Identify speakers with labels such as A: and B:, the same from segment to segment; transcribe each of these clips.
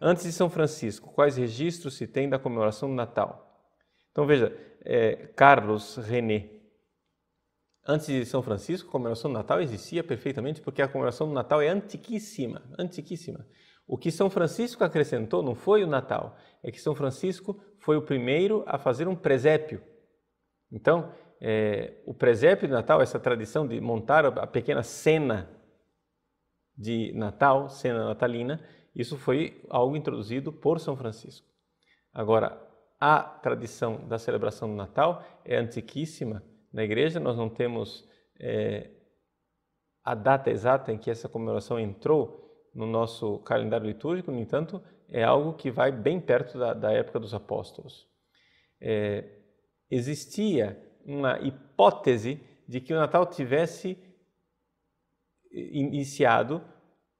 A: Antes de São Francisco, quais registros se tem da comemoração do Natal? Então veja, é, Carlos René. Antes de São Francisco, a comemoração do Natal existia perfeitamente porque a comemoração do Natal é antiquíssima, antiquíssima. O que São Francisco acrescentou não foi o Natal, é que São Francisco foi o primeiro a fazer um presépio. Então, é, o presépio de Natal, essa tradição de montar a pequena cena de Natal, cena natalina, isso foi algo introduzido por São Francisco. Agora, a tradição da celebração do Natal é antiquíssima na igreja, nós não temos é, a data exata em que essa comemoração entrou no nosso calendário litúrgico, no entanto, é algo que vai bem perto da, da época dos apóstolos. É, existia uma hipótese de que o Natal tivesse iniciado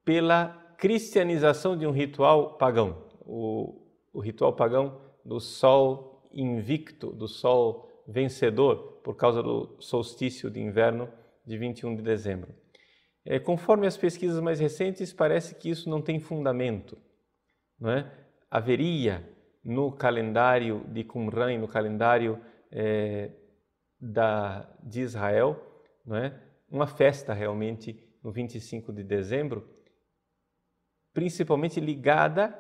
A: pela cristianização de um ritual pagão, o, o ritual pagão do sol invicto, do sol vencedor, por causa do solstício de inverno de 21 de dezembro. É, conforme as pesquisas mais recentes, parece que isso não tem fundamento. Não é? Haveria no calendário de Qumran no calendário é, da, de Israel não é? uma festa realmente no 25 de dezembro, principalmente ligada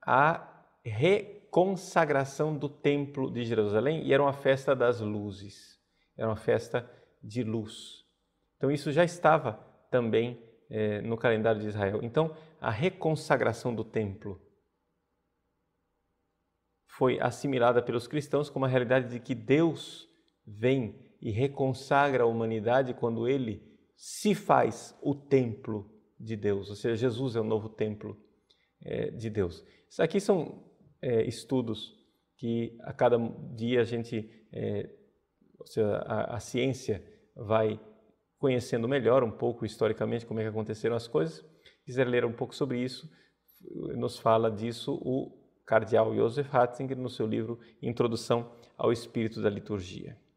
A: à reconsagração do Templo de Jerusalém, e era uma festa das luzes, era uma festa de luz. Então isso já estava também eh, no calendário de Israel. Então, a reconsagração do templo foi assimilada pelos cristãos como a realidade de que Deus vem e reconsagra a humanidade quando ele se faz o templo de Deus, ou seja, Jesus é o novo templo eh, de Deus. Isso aqui são eh, estudos que a cada dia a gente, ou seja, a, a ciência vai conhecendo melhor um pouco historicamente como é que aconteceram as coisas, quiser ler um pouco sobre isso, nos fala disso o cardeal Joseph Ratzinger no seu livro Introdução ao Espírito da Liturgia.